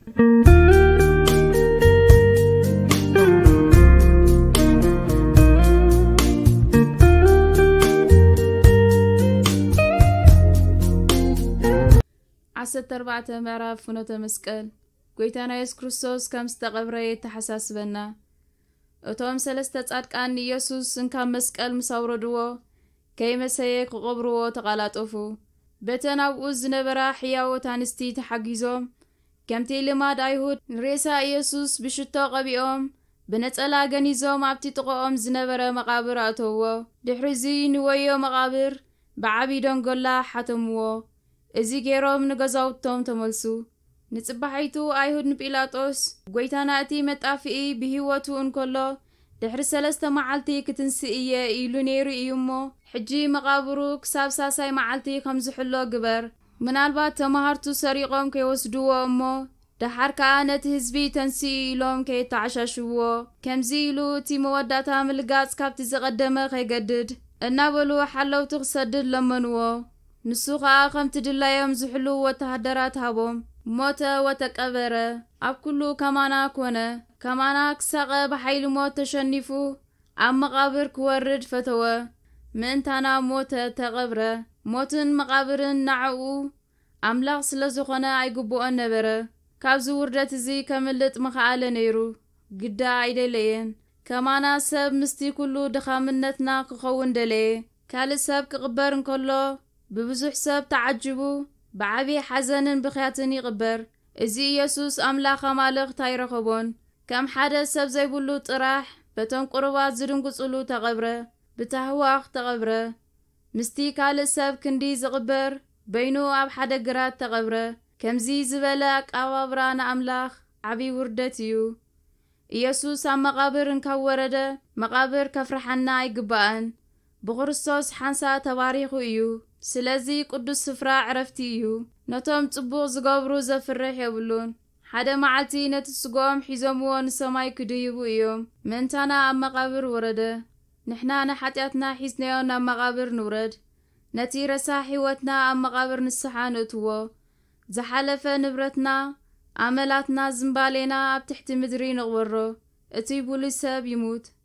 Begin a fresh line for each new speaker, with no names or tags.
ዓሰርተ ኣርባዕተ ምዕራፍ ፍኖተ መስቀል ጎይታና የሱስ ክርስቶስ ከም ዝተቐብረ ተሓሳስበና እቶም ሰለስተ ጻድቃን ንኢየሱስ እንካብ መስቀል ምስ ኣውረድዎ ከይመሰየ ክቐብርዎ ተቓላጠፉ በተን ኣብኡ ዝነበራ ሕያወት ኣንስቲ ተሓጊዞም كمتي لماد ايهود ريسا يسوس بشتو قبيهم بنتألا غنيزوم عبتي تقوهم زنبرا مقابر اتوو دحرزي نويو مقابر بعبي دونغولا حتموو ازي غيروم نغزاو توم تملسو نتصبحيتو ايهود نبيلاطوس غويتانا اتي متافئي بهيواتو انكولو دحر سلسته معالتي كتنسئيه ايلو نيرو ايومو حجي مقابرو كساب ساساي معالتي خمزو حلو قبر ምናልባት ተመሃርቱ ሰሪቆም ከይወስድዎ እሞ ድሓር ከዓ ነቲ ህዝቢ ተንስኡ ኢሎም ከይተዓሻሽዎ ከምዚ ኢሉ እቲ መወዳእታ ምልጋጽ ካብቲ ዝቐደመ ከይገድድ እናበሉ ሓለውቲ ክሰድድ ለመንዎ ንሱ ከዓ ከምቲ ድላዮም ዝሕልው ወተሃደራት ሃቦም ሞተ ወተቀበረ ኣብ ኩሉ ከማና ኮነ ከማና ክሳቐ ብሓይሊ ሞት ተሸኒፉ ኣብ መቓብር ክወርድ ፈተወ ምእንታና ሞተ ተቐብረ ሞትን መቓብርን ናዕኡ ኣምላኽ ስለ ዝኾነ ኣይግብኦን ነበረ ካብዚ ውርደት እዚ ከምልጥ ምኽኣለ ነይሩ ግዳ ኣይደለየን ከማና ሰብ ምስቲ ኩሉ ድኻምነትና ክኸውን ደለየ ካልእ ሰብ ክቕበር እንከሎ ብብዙሕ ሰብ ተዓጅቡ ብዓብዪ ሓዘንን ብኽያትን ይቕበር እዚ ኢየሱስ ኣምላኽ ኣማልኽቲ ኣይረኸቦን ከም ሓደ ሰብ ዘይብሉ ጥራሕ በቶም ቁርባት ዝድንግጽሉ ተቐብረ ብታህዋኽ ተቐብረ ምስቲ ካልእ ሰብ ክንዲ ዝቕበር በይኑ ኣብ ሓደ ግራት ተቐብረ ከምዚ ዝበለ ኣቀባብራ ንኣምላኽ ዓብዪ ውርደት እዩ ኢየሱስ ኣብ መቓብር እንካወረደ መቓብር ከፍርሐና ኣይግባአን ብክርስቶስ ሓንሳ ተባሪኹ እዩ ስለዚ ቅዱስ ስፍራ ዕረፍቲ እዩ ነቶም ጽቡቕ ዝገብሩ ዘፍርሕ የብሉን ሓደ መዓልቲ ነቲ ስጎኦም ሒዞምዎ ንሰማይ ክድይቡ እዮም ምእንታና ኣብ መቓብር ወረደ ንሕና ንሓጢኣትና ሒዝናዮ ናብ መቓብር ንውረድ نتي رسا واتنا عم مغابر نسحانتو زحالفة نبرتنا عملاتنا زنبالينا عب تحت مدري نغورو اتي بولي ساب يموت